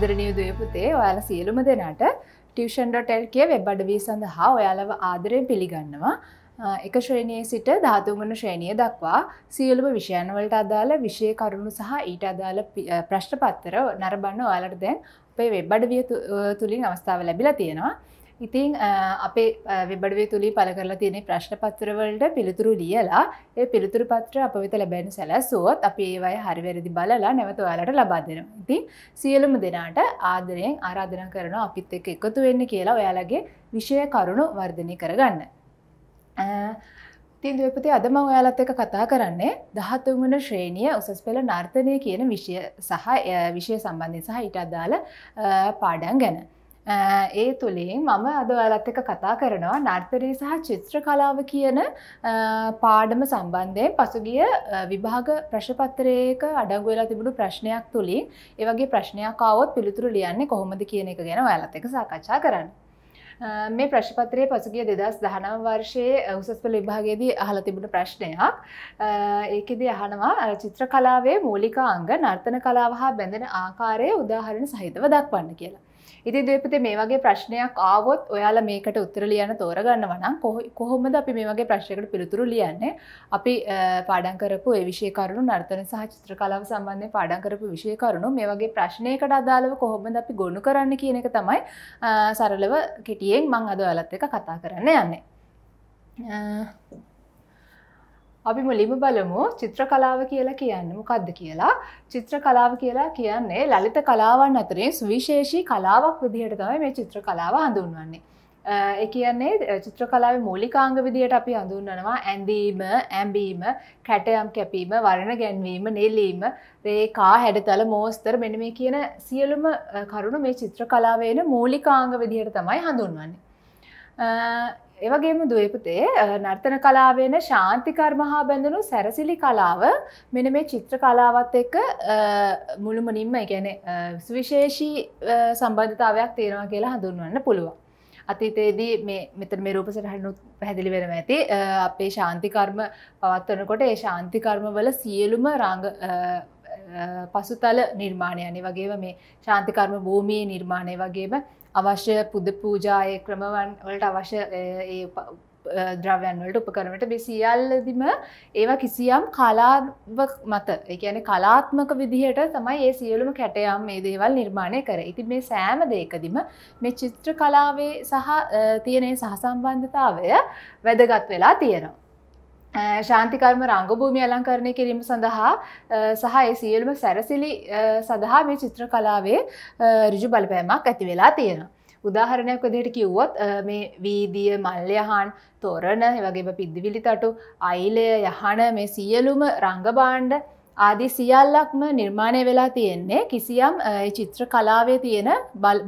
ආදරනීය දයපුතේ ඔයාල සියලුම දෙනාට ටියෂන්.ටල්කේ වෙබ් අඩවී සඳහා ඔයාලව ආදරයෙන් පිළිගන්නවා එක ශ්‍රේණයේ සිට ධාතුන්ගන ශ්‍රේණිය දක්වා සියලුම විෂයන්වලට අදාළ විෂය කරුණු සහ ඊට අදාළ ප්‍රශ්න පත්තර නරබන්න ඔයාලට දැන් අපේ වෙබ්බඩ විය තුළින් අවස්ථාව ලැබිලා තියෙනවා ඉතිං අපේ වෙබඩුවේ තුළි පල කරලා තියෙන ප්‍රශ්න පත්‍රවලට පිළිතුරු ලියලා ඒ පිළිතුරු පත්‍ර අප වෙත ලැබැන සැලැස්සුවත් අපි ඒවයි හරිවැරදි බලලා නැවත ඔයාලට ලබා දෙනවා. ඉතින් සියලුම දෙනාට ආදරයෙන් ආරාධනා කරනවා අපිත් එක්ක එකතු වෙන්න කියලා ඔයාලගේ විෂය කරුණු වර්ධනය කරගන්න. තින් දෙපති අදම ඔයාලත් එක කතා කරන්නේ දහතුන්වන ශ්‍රේණිය උසස් පෙළ නර්තනය කියන විෂය සහ විෂය සම්බන්ධය සහ ඉට අදාළ පාඩන් ගැන. ඒ තුළින් මම අද ඔයාලත් එක කතා කරනවා නර්තරී සහ චිත්‍ර කලාව කියන පාඩම සම්බන්ධයෙන් පසුගිය විභාග ප්‍රශපත්තරයක අඩංගුවෙලා තිබුණු ප්‍රශ්නයක් තුළින් ඒවගේ ප්‍රශ්නයක් අවොත් පිළිතුරු ලියන්නේ කොහොමද කියන එක ගැන ඔයාලත් එක සාකච්ඡා කරන්න. මේ ප්‍රශ්පත්‍රය පසුගිය දෙදස් දහනම් වර්ෂයේ උසස්පල විභාගයේදී අහල තිබුණ ප්‍රශ්නයක් ඒකෙද අහනවා චිත්‍ර කලාවේ මූලික අංග නර්තන කලාව හා බැඳෙන ආකාරය උදාහරණ සහිතව දක්වන්න කියලා. ඉති දපති මේ වගේ ප්‍රශ්නයක් ආවොත් ඔයාලා මේකට උත්තර ලියන තෝරගන්න වනම් කොහොමද අපි මේ වගේ ප්‍රශ්යකට පිළිතුරු ලියන්නේ අපි පාඩංකරපු විශේකරුණු නර්තන සහ චිත්‍ර කලාව සම්බන්ධය පාඩංකරපු විශයකරුණු මේ වගේ ප්‍රශ්නයකට අදාළව කොහොමද අපි ගොුණු කරන්න කියන එක තමයි සරලව කෙටියෙන් මං අද ඔයාලත් එක කතා කරන්න යන්නේ. අපි මුලිම බලමු චිත්‍ර කලාව කියලා කියන්න මොකක්ද කියලා චිත්‍ර කලාව කියලා කියන්නේ ලලිත කලාවන් අතරින් සුවිශේෂී කලාවක් විදිහට තමයි මේ චිත්‍ර කලාව හඳුන්වන්නේ. ඒ කියන්නේ චිත්‍ර කලාවේ මූලිකාංග විදිහට අපි හඳුන්වනවා ඇඳීම, ඇඹීම, කැටයම් කැපීම, වර්ණ ගැන්වීම, නෙලීම, රේඛා, හැඩතල, මෝස්තර මෙන්න මේ කියන සියලුම කරුණු මේ චිත්‍ර කලාවේ මූලිකාංග විදිහට තමයි හඳුන්වන්නේ. ඒවගේම දුවපුතේ නර්තන කලාවෙන ශාන්තිකර්ම හා බැඳනු සැරසිලි කලාව මෙන මේ චිත්‍ර කලාවත් එක්ක මුළුමනින්ම ගැන විශේෂී සම්බධතාවයක් තියෙනවා කියලා හඳුන්වන්න පුළුවන්. අතීතයේදී මේ මෙතන මේ රූප සටහනුත් පැහැදිලි වෙනවා ඇති අපේ ශාන්තිකර්ම පවත්වනකොට ඒ ශාන්තිකර්මවල සියලුම රංග පසුතල නිර්මාණයනි වගේම මේ ශාන්තිකර්ම භූමියේ නිර්මාණය වගේම අවශ්‍ය පුද පූජාය ක්‍රමවන් වලට අවශ්‍ය ද්‍රවයන්වලට උපකරමට බෙසිියල්ලදිම ඒවා කිසියම් කලාවක් මත එකන කලාත්මක විදිහට තමයි ඒ සියලුම කැටයම් මේ දේවල් නිර්මාණය කර ඉති මේ සෑම දේකදිම මේ චිත්‍ර කලාවේ සහ තියනේ සහසම්බන්ධතාවය වැදගත් වෙලා තියෙනවා. ශාන්තිකර්ම රංගභූමි අලංකරණය කිරීම සඳහා සහ ඒ සියල්ම සැරසිලි සඳහා මේ චිත්‍ර කලාවේ රිජු බලපෑමක් ඇති වෙලා තියෙනවා. උදාහරණයක් විදිහට කිව්වොත් මේ වීදිය මල්්‍යහන් තෝරණ වගේ පිද්දිවිලි තටු අයිලය යහන මේ සියලුම රංගබාණ්ඩ ආදී සියල්ලක්ම නිර්මාණය වෙලා තියෙන්නේ කිසියම් චිත්‍ර කලාවේ තියෙන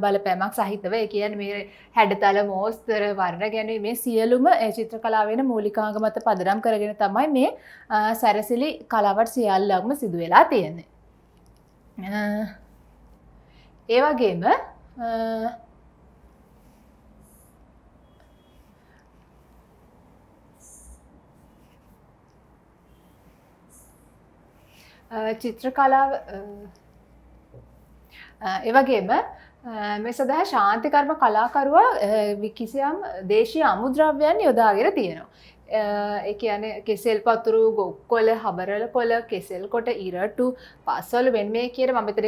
බලපෑමක් සහිතව ඒ කියන්නේ මේ හැඩතල මෝස්තර වර්ණ ගැනීම මේ සියලුම චිත්‍ර කලාවෙන මූලිකාංග මත පදනම් කරගෙන තමයි මේ සැරසිලි කලාවට සියල්ලක්ම සිදු වෙලා තියෙන්නේ. ඒ වගේම චිත්‍ර කලාව එවගේම මේ සඳහා ශාන්තිකර්ම කලාකරුවා විකිසියම් දේශී අමුද්‍රව්‍යයන් යොදාගෙන තියෙනවා. එක යන කෙසෙල් පතුරු ගොක්කොල හබරල කොල කෙසෙල් කොට ඉරටු පස්සොල වෙන් මේ කියන මමතර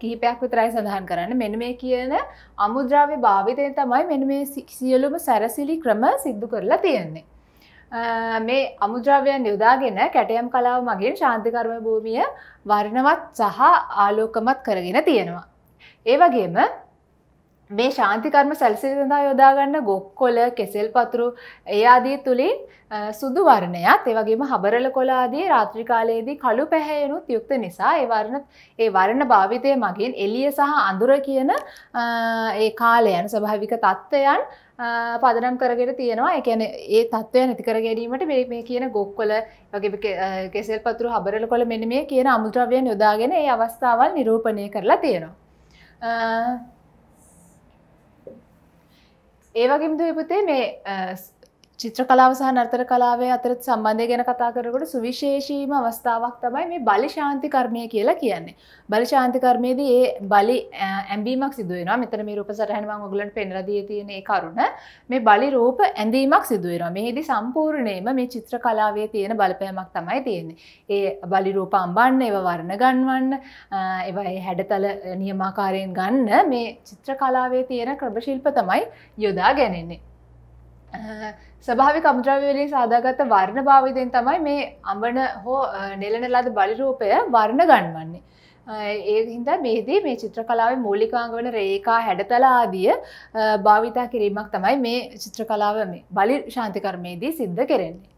කිහිපයක් විතරයි සඳහන් කරන්න මෙන මේ කියන අමුද්‍රාව භාවිතය තමයි මෙන මේ සිසිියලුම සැරසිලි ක්‍රම සිද්ධු කරලා තියෙන්නේ. මේ අමුද්‍රව්‍යයන් යොදාගෙන කැටයම් කලාව මගින් ශාන්තිකර්ම භූමිය වර්ණවත් සහ ආලෝකමත් කරගෙන තියෙනවා. ඒ වගේම මේ ශාන්තිකර්ම සැල්සිරි සඳහා යොදාගන්න ගොක්කොල කෙසෙල් පතුරු එයාදී තුළින් සුදු වර්ණයත් ඒවගේම හබරල කොලාදී රාත්‍රිකාලයේදී කළු පැහැයනුත් යුක්ත නිසා ඒ වර්ණ ඒ වර්ණ භාවිතය මගින් එලිය සහ අඳුර කියන ඒ කාලයන් ස්වභාවික තත්ත්වයන් පදනම් කරගෙන තියෙනවා එකැන ඒ තත්ත්වය නැතිකර ගැනීමට මේ මේ කියන ගොක්කොල වගේ කෙසෙල් පතුරු හබරල කොළ මෙන මේ කියන අමුද්‍රව්‍යයන් යොදාගෙන ඒ අවස්ථාවල් නිරූපණය කරලා තියෙනවා. ඒවගේම දුවපුතේ මේ චිත්‍රකලාව සහ නර්තන කලාවේ අතර සම්බන්ධය ගැන කතා කරනකොට සුවිශේෂීම අවස්ථාවක් තමයි මේ බලි ශාන්ති කර්මය කියලා කියන්නේ. බලි ශාන්ති කර්මයේදී ඒ බලි ඇඹීමක් සිදු වෙනවා. මෙතන මේ රූප සටහන මම ඔයගලන්ට පෙන්ලා දී තියෙන ඒ කරුණ මේ බලි රූප ඇඳීමක් සිදු වෙනවා. මේෙහිදී සම්පූර්ණයෙන්ම මේ චිත්‍ර කලාවේ තියෙන බලපෑමක් තමයි තියෙන්නේ. ඒ බලි රූප අඹන්න, ඒව වර්ණ ගන්වන්න, ඒවා ඒ හැඩතල නියමාකාරයෙන් ගන්න මේ චිත්‍ර කලාවේ තියෙන ක්‍රමශිල්ප තමයි යොදා ගැනෙන්නේ. ස්භාවික අමුද්‍රවවලින් සාදාගත වර්ණ භාවිතයෙන් තමයි මේ අඹන හෝ නෙලනලාද බලිරූපය වර්ණ ගන්වන්නේ. ඒ හින්දා මේදී මේ චිත්‍ර කලාව මූලිකාංග වන රේකා හැඩතලාදිය භාවිතා කිරීමක් තමයි මේ චිත්‍ර කලාව මේ බලි ශාන්තිකර්මයේදී සිද්ධ කෙරෙන්නේ.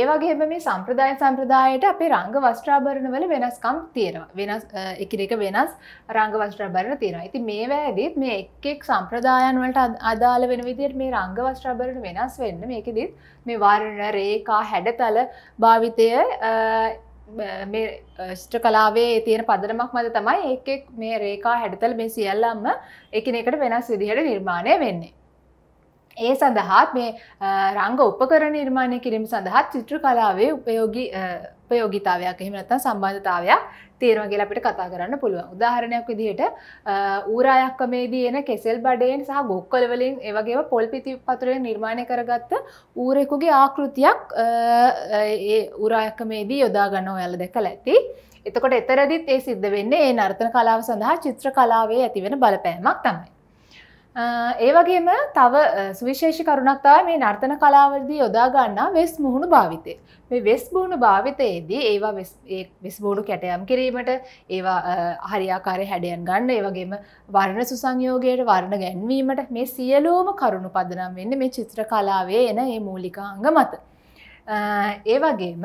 ඒවගේ මේ සම්ප්‍රදාය සම්ප්‍රදායට අපේ රංග වස්ට්‍රාභරණවල වෙනස්කම් තියෙනවා වෙනස් එකරක වෙනස් රංග වස්ට්‍රාභරණ තියෙනවා ඇති මේ වැෑදත් මේ එක්ෙක් සම්ප්‍රදායන් වලට අදාළ වෙන විදිර මේ රංග වස්ට්‍රාභරණ වෙනස් වෙන්න මේකෙදත් මේ වාරණ රේකා හැඩතල භාවිතය ෂ්ට කලාවේ තියෙන පදනමක් මද තමයි ඒකෙක් මේ රේකා හැඩතල් මේ සියල්ලම්ම එකනෙකට වෙනස් විදිහට නිර්මාණය වෙන්නේ ඒ සඳහාත් මේ රංග උපකර නිර්මාණය කිරීම සඳහත් චිත්‍ර කලාවේ උපයෝගි උපයෝගිතාවයක් එහෙමනත්තා සම්බන්ධතාවයක් තේරවා කියලා අපිට කතා කරන්න පුළුවන් උදාහරණයක් විදිහට ඌරායක්කමේදී එන කෙසෙල් බඩයෙන් සහ ගොක්කොල වලින් ඒවගේ පොල් පිති පතුරෙන් නිර්මාණය කරගත්ත ඌරෙකුගේ ආකෘතියක් ඒ ඌරායක්කමේදී යොදා ගන්න ඔයාලා දැකලා ඇති එතකොට එතරදිත් ඒ සිද්ධ වෙන්නේ ඒ නර්තන කලාව සඳහා චිත්‍ර කලාවේ ඇතිවෙන බලපෑමක් තමයි ඒ වගේම තව සුවිශේෂි කරුණක්තා මේ නර්තන කලාවලදී යොදා ගන්නා වෙස් මුහුණු භාවිතය. මේ වෙස් බුණු භාවිතයේදී ඒවා වෙස් බෝඩු කැටයම් කිරීමට ඒවා හරියාකාරය හැඩයන් ගන්න ඒවගේම වර්ණ සුසංයෝගයට වර්ණ ගැන්වීමට මේ සියලෝම කරුණු පදනම් වෙන්න මේ චිත්‍ර කලාවේ එන ඒ මූලිකාංග මත. ඒ වගේම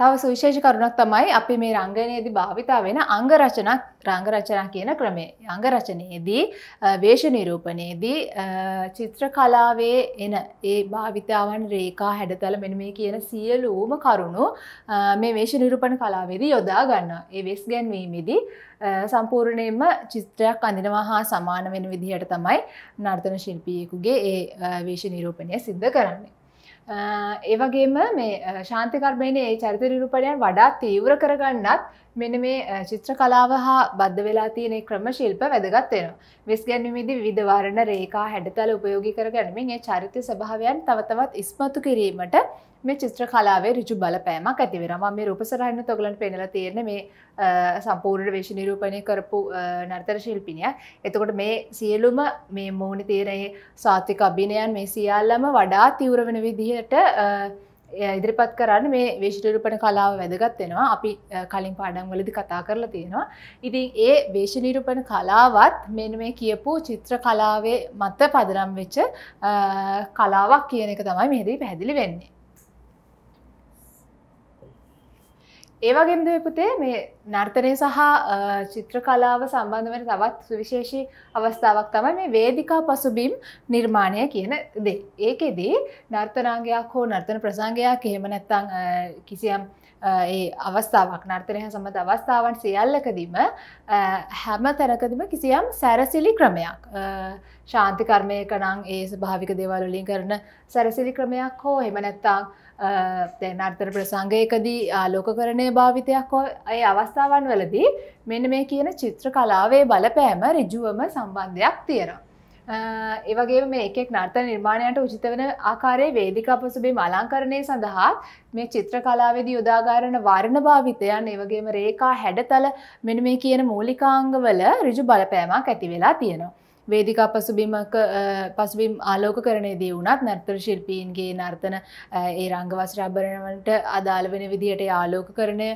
තව සුවිශේෂ කරුණක් තමයි අපි මේ රංගනයේදී භාවිතා වෙන අංගරචනක් රංගරචනා කියන ක්‍රමය. අංගරචනයේදී වේශ නිරූපණයේදී චිත්‍ර කලාවේ එන ඒ භාවිතාවන් රේකා හැඩතල මෙන මේ කියන සියලූම කරුණු මේ වේශ නිරූපණ කලාවේදී යොදා ගන්නවා. ඒ වෙස් ගැන්වීමේදී සම්පූර්ණයෙන්ම චිත්‍රයක් අඳිනවා හා සමාන වෙන විදිහට තමයි නර්තන ශිල්පියෙකුගේ ඒ වේශ නිරූපණය සිද්ධ කරන්නේ. ඒවගේම මේ ශාන්තිකර්මයනේ ඒ චරිත නිරූපණයන් වඩා තීවර කරගන්නත් මෙන මේ චිත්‍ර කලාව හා බද්ධ වෙලා තියෙන ක්‍රම ශිල්ප වැදගත් වෙනවා. වෙස් ගැන්වීමේදී විවිධ වර්ණ රේඛා හැඩතල උපයෝගී කර ගැනීමෙන් ඒ චරිත ස්වභාවයන් තව තවත් ඉස්මතු කිරීමට මේ චිත්‍ර කලාවේ ඍජු බලපෑමක් ඇති වෙනවා. මම මේ රූපසරහන්න තොගලන්ට පෙන්නලා තියෙන මේ සම්පූර්ණ වේශ නිරූපණය කරපු නර්තන ශිල්පිනිය. එතකොට මේ සියලුම මේ මොහොනේ තියෙන ඒ සාත්වික අභිනයන් මේ සියල්ලම වඩා තීව්‍ර වෙන විදිහට ඉදිරිපත් කරන්න මේ වේශනිරූපණ කලාව වැදගත් වෙනවා අපි කලින් පාඩම් වලදි කතා කරලා තියෙනවා. ඉතින් ඒ වේශනිරූපණ කලාවත් මෙන්න මේ කියපු චිත්‍ර කලාවේ මත පදනම් වෙච්ච කලාවක් කියන එක තමයි මෙහිදී පැහැදිලි වෙන්නේ. ඒවගේද පුතේ මේ නර්තනය සහ චිත්‍ර කලාව සම්බන්ධවට තවත් සුවිශේෂී අවස්ථාවක් තමයි මේ වේදිකා පසුබිම් නිර්මාණය කියන දේ. ඒකෙදී නර්තනාගයක් හෝ නර්තන ප්‍රසංගයක් එහෙම නැත්තං කිසියම් ඒ අවස්ථාවක් නර්තරය සමත අවස්ථාවන් සියල්ලකදීම හැම තැනකදම කිසියම් සැරසිලි ක්‍රමයක් ශාන්ති කර්මයක නං ඒ ස්භාවික දේවල්ලින් කරන සැරසිලි ක්‍රමයක් හෝ හෙමනැත්තාං නර්තර ප්‍රසංගයකදී ආලෝකරණය භාවිතයක් හෝ ඒ අවස්ථාවන් වලදී මෙන්න මේ කියන චිත්‍ර කලාවේ බලපෑම රිජුවම සම්බන්ධයක් තියෙනවා. ඒවගේ මේ එකෙක් නර්ත නිර්මාණයට උචිත වන ආකාරයේ වේදිකා පසුබේ මලංකරණය සඳහාත් මේ චිත්‍ර කලාවෙද යොදාගාරණ වර්ණ භාවිතයන් ඒවගේම රේකා හැඩතල මෙන මේ කියන මූලිකාංගවල ඍජු බලපෑමක් ඇති වෙලා තියෙනවා. වේදිකා පසුබිමක පසුබිම් ආලෝක කරනයේදී වුණත් නැත්තර ශිල්පීන්ගේ නර්තන ඒ රංගවස්රාභරණවලට අදාළ වෙන විදිහට ආලෝක කරණය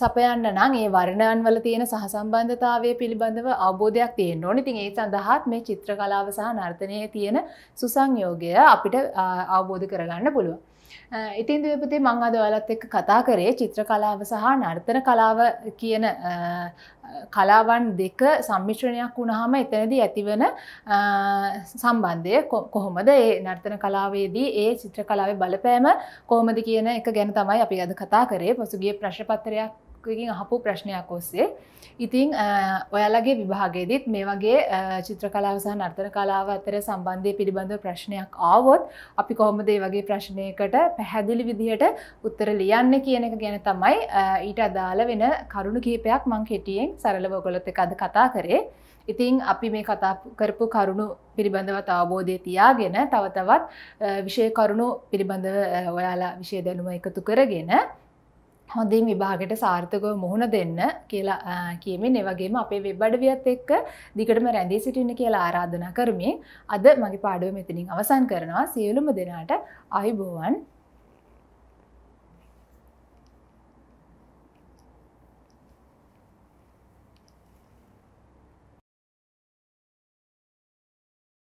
සපයන්න නම් ඒ වර්ණයන් වල තියෙන සහසම්බන්ධතාවය පිළිබඳව අවබෝධයක් තියෙන්න ඕන ඉතින් ඒ සඳහාත් මේ චිත්‍ර කලාව සහ නර්තනයේ තියෙන සුසංයෝගය අපිට අවබෝධ කරගන්න පුළුවන් ඉතින් දපතේ මං අද ඔයාලත් එක්ක කතා කරේ චිත්‍ර කලාව සහ නර්තන කලාව කියන කලාවන් දෙක සම්මිශ්‍රණයක් වුණහම එතනදී ඇතිවන සම්බන්ධය කොහොමද ඒ නර්තන කලාවේදී ඒ චිත්‍ර කලාවේ බලපෑම කොහොමද කියන එක ගැන තමයි අපි අද කතා කරේ පසුගිය ප්‍රශ්පත්තරයක් කින් අහපු ප්‍රශ්නයක් ඔස්සේ ඉතිං ඔයාලගේ විභාගේදත් මේ වගේ චිත්‍ර කලාවසාහ නර්තන කලාව අතර සම්බන්ධය පිළිබඳ ප්‍රශ්නයක් ආවොත් අපි කොහොමදේ වගේ ප්‍රශ්නයකට පැහැදිලි විදිහට උත්තර ලියන්න කියන එක ගැන තමයි ඊට අදාළ වෙන කරුණු කීපයක් මං කෙටියෙන් සරලවගොලොත් එක අද කතා කරේ ඉතිං අපි මේ කතා කරපු කරුණු පිළිබඳවත් අවබෝධය තියාගෙන තවතවත් විෂය කරුණු පිළිබඳව ඔයාලා විෂය දැනුම එකතු කරගෙන හොඳින් විභාගට සාර්ථකව මුහුණ දෙන්න කියලා කියමින් එවගේම අපේ වෙබ්බඩවියත් එක්ක දිගටම රැඳී සිටින්න කියලා ආරාධනා කරමින් අද මගේ පාඩුව මෙතනින් අවසන් කරනවා සියලුම දෙනාට අයිබෝවන්